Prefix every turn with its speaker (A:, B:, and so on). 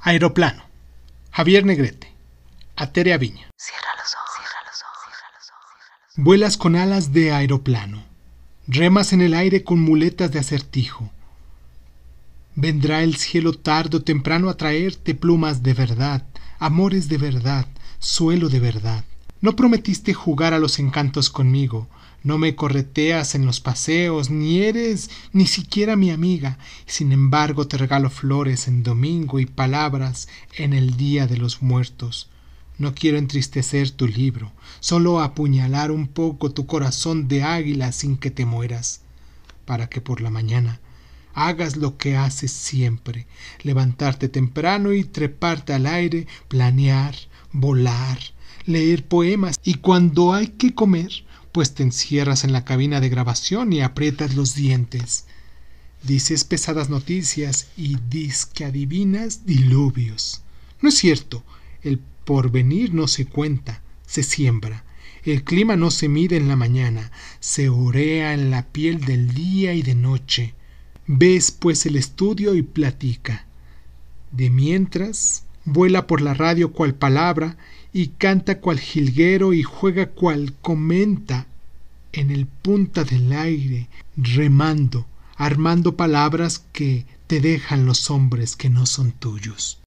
A: Aeroplano. Javier Negrete. Ateria Viña. Cierra los ojos. Cierra los ojos. Cierra los ojos. Vuelas con alas de aeroplano. Remas en el aire con muletas de acertijo. Vendrá el cielo tarde o temprano a traerte plumas de verdad, amores de verdad, suelo de verdad no prometiste jugar a los encantos conmigo, no me correteas en los paseos, ni eres ni siquiera mi amiga, sin embargo te regalo flores en domingo y palabras en el día de los muertos. No quiero entristecer tu libro, solo apuñalar un poco tu corazón de águila sin que te mueras, para que por la mañana hagas lo que haces siempre, levantarte temprano y treparte al aire, planear, volar, leer poemas y cuando hay que comer, pues te encierras en la cabina de grabación y aprietas los dientes. Dices pesadas noticias y dis que adivinas diluvios. No es cierto, el porvenir no se cuenta, se siembra. El clima no se mide en la mañana, se orea en la piel del día y de noche. Ves pues el estudio y platica. De mientras, vuela por la radio cual palabra y canta cual jilguero y juega cual comenta en el punta del aire, remando, armando palabras que te dejan los hombres que no son tuyos.